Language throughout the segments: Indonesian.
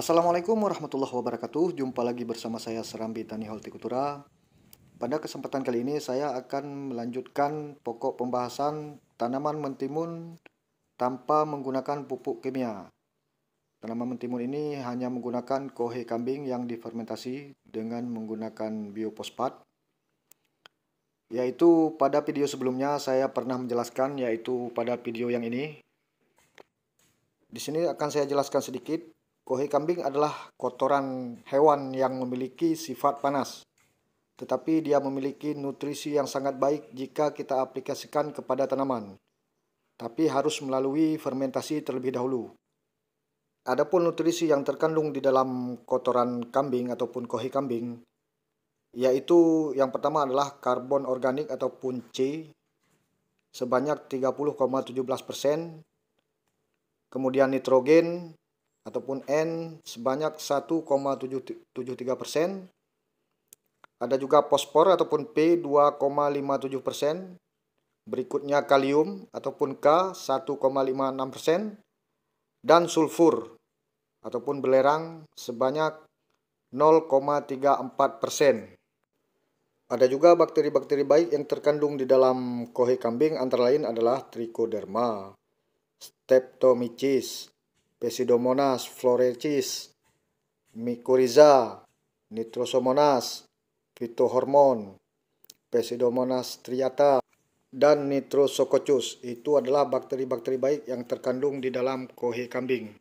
Assalamualaikum warahmatullahi wabarakatuh. Jumpa lagi bersama saya Serambi Tani Holtikultura. Pada kesempatan kali ini saya akan melanjutkan pokok pembahasan tanaman mentimun tanpa menggunakan pupuk kimia. Tanaman mentimun ini hanya menggunakan kohe kambing yang difermentasi dengan menggunakan biopospat. Yaitu pada video sebelumnya saya pernah menjelaskan yaitu pada video yang ini. Di sini akan saya jelaskan sedikit Kohi kambing adalah kotoran hewan yang memiliki sifat panas. Tetapi dia memiliki nutrisi yang sangat baik jika kita aplikasikan kepada tanaman. Tapi harus melalui fermentasi terlebih dahulu. Adapun nutrisi yang terkandung di dalam kotoran kambing ataupun kohi kambing, yaitu yang pertama adalah karbon organik ataupun C sebanyak 30,17%, kemudian nitrogen ataupun N sebanyak 1,73 persen. Ada juga fosfor ataupun P 2,57 persen. Berikutnya kalium ataupun K 1,56 persen. Dan sulfur ataupun belerang sebanyak 0,34 persen. Ada juga bakteri-bakteri baik yang terkandung di dalam kohe kambing antara lain adalah trichoderma, streptomyces, Pesidomonas florecis, Mycorrhiza, Nitrosomonas, phytohormon, Pesidomonas triata, dan Nitrosococcus. Itu adalah bakteri-bakteri baik yang terkandung di dalam kohe kambing.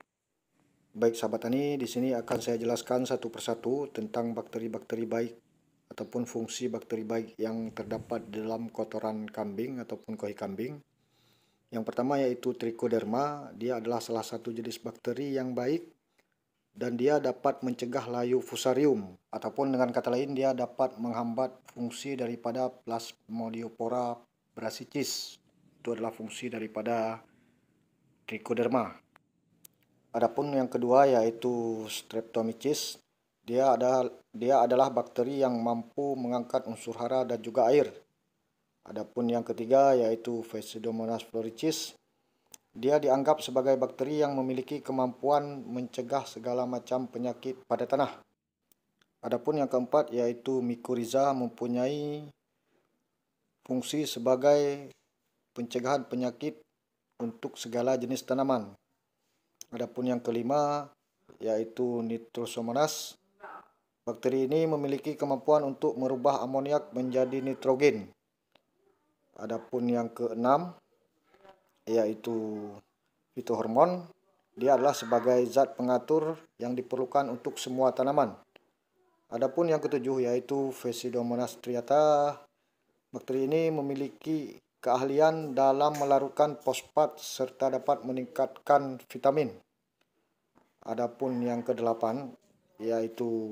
Baik sahabat tani, di sini akan saya jelaskan satu persatu tentang bakteri-bakteri baik ataupun fungsi bakteri baik yang terdapat di dalam kotoran kambing ataupun kohi kambing. Yang pertama yaitu trichoderma, dia adalah salah satu jenis bakteri yang baik dan dia dapat mencegah layu fusarium ataupun dengan kata lain dia dapat menghambat fungsi daripada plasmodiopora brasicis. Itu adalah fungsi daripada trichoderma. Adapun yang kedua yaitu streptomycis. dia ada dia adalah bakteri yang mampu mengangkat unsur hara dan juga air Adapun yang ketiga yaitu Pseudomonas floricis. Dia dianggap sebagai bakteri yang memiliki kemampuan mencegah segala macam penyakit pada tanah. Adapun yang keempat yaitu Mycorrhiza mempunyai fungsi sebagai pencegahan penyakit untuk segala jenis tanaman. Adapun yang kelima yaitu Nitrosomonas. Bakteri ini memiliki kemampuan untuk merubah amoniak menjadi nitrogen. Adapun yang keenam yaitu fitohormon, dia adalah sebagai zat pengatur yang diperlukan untuk semua tanaman. Adapun yang ketujuh yaitu Pseudomonas triata. Bakteri ini memiliki keahlian dalam melarutkan fosfat serta dapat meningkatkan vitamin. Adapun yang kedelapan yaitu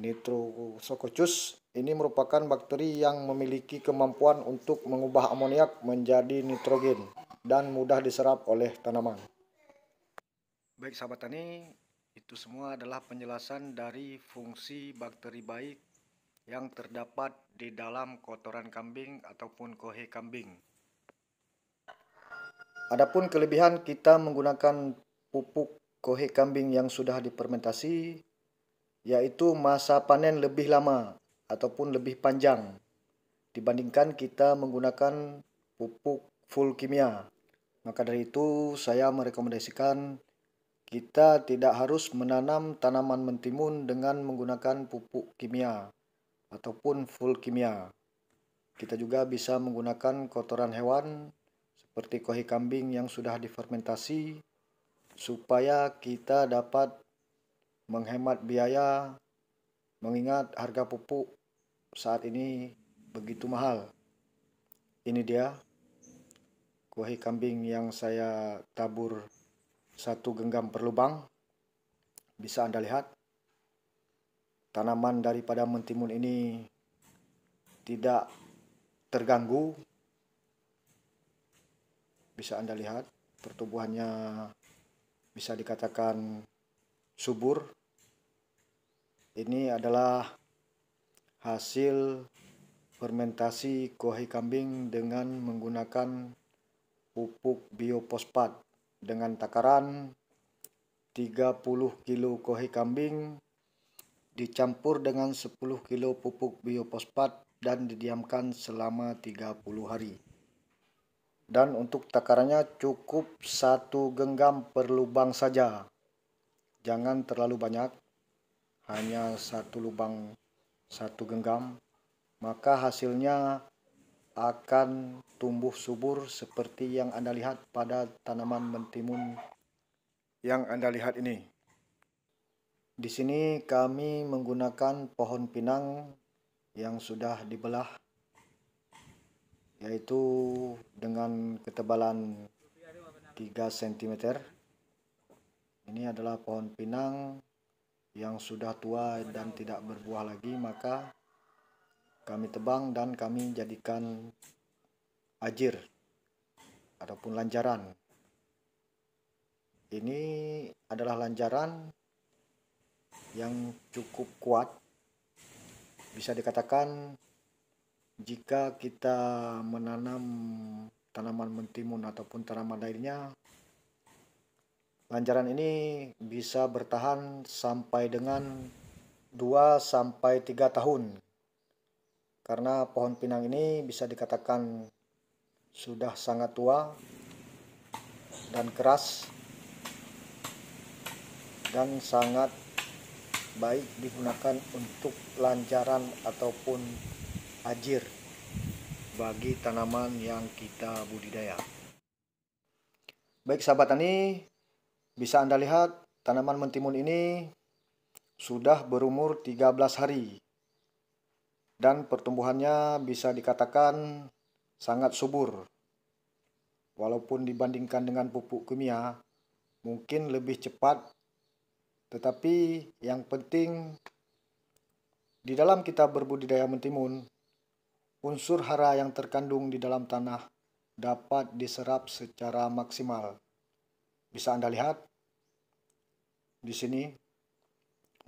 Nitrosococcus ini merupakan bakteri yang memiliki kemampuan untuk mengubah amoniak menjadi nitrogen dan mudah diserap oleh tanaman. Baik sahabat tani, itu semua adalah penjelasan dari fungsi bakteri baik yang terdapat di dalam kotoran kambing ataupun kohe kambing. Adapun kelebihan kita menggunakan pupuk kohe kambing yang sudah dipermentasi yaitu masa panen lebih lama ataupun lebih panjang dibandingkan kita menggunakan pupuk full kimia. Maka dari itu saya merekomendasikan kita tidak harus menanam tanaman mentimun dengan menggunakan pupuk kimia ataupun full kimia. Kita juga bisa menggunakan kotoran hewan seperti kohi kambing yang sudah difermentasi supaya kita dapat menghemat biaya mengingat harga pupuk saat ini begitu mahal. Ini dia kue kambing yang saya tabur satu genggam per lubang. Bisa Anda lihat tanaman daripada mentimun ini tidak terganggu. Bisa Anda lihat pertumbuhannya bisa dikatakan subur ini adalah hasil fermentasi kuahi kambing dengan menggunakan pupuk biopospat dengan takaran 30 kg kuahi kambing dicampur dengan 10 kg pupuk biopospat dan didiamkan selama 30 hari. Dan untuk takarannya cukup satu genggam per lubang saja. Jangan terlalu banyak hanya satu lubang satu genggam, maka hasilnya akan tumbuh subur seperti yang Anda lihat pada tanaman mentimun yang Anda lihat ini. Di sini kami menggunakan pohon pinang yang sudah dibelah yaitu dengan ketebalan 3 cm. Ini adalah pohon pinang yang sudah tua dan tidak berbuah lagi, maka kami tebang dan kami jadikan ajir ataupun lanjaran. Ini adalah lanjaran yang cukup kuat. Bisa dikatakan jika kita menanam tanaman mentimun ataupun tanaman lainnya Lancaran ini bisa bertahan sampai dengan 2 sampai 3 tahun. Karena pohon pinang ini bisa dikatakan sudah sangat tua dan keras dan sangat baik digunakan untuk lancaran ataupun ajir bagi tanaman yang kita budidaya. Baik sahabat tani, bisa Anda lihat, tanaman mentimun ini sudah berumur 13 hari dan pertumbuhannya bisa dikatakan sangat subur. Walaupun dibandingkan dengan pupuk kimia, mungkin lebih cepat, tetapi yang penting di dalam kita berbudidaya mentimun, unsur hara yang terkandung di dalam tanah dapat diserap secara maksimal. Bisa Anda lihat di sini.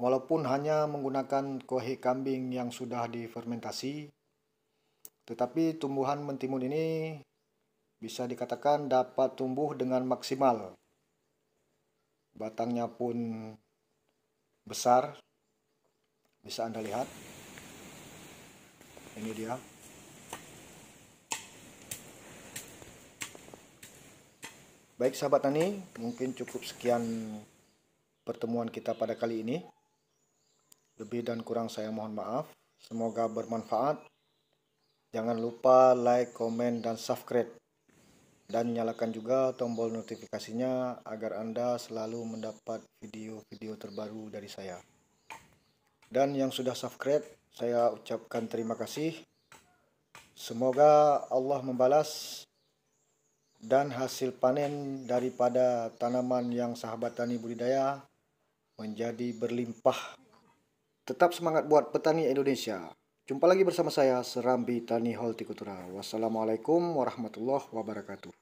Walaupun hanya menggunakan kohe kambing yang sudah difermentasi, tetapi tumbuhan mentimun ini bisa dikatakan dapat tumbuh dengan maksimal. Batangnya pun besar. Bisa Anda lihat. Ini dia. Baik sahabat Tani, mungkin cukup sekian pertemuan kita pada kali ini. Lebih dan kurang saya mohon maaf. Semoga bermanfaat. Jangan lupa like, komen, dan subscribe. Dan nyalakan juga tombol notifikasinya agar Anda selalu mendapat video-video terbaru dari saya. Dan yang sudah subscribe, saya ucapkan terima kasih. Semoga Allah membalas dan hasil panen daripada tanaman yang sahabat tani budidaya menjadi berlimpah. Tetap semangat buat petani Indonesia. Jumpa lagi bersama saya Serambi Tani Hortikultura. Wassalamualaikum warahmatullahi wabarakatuh.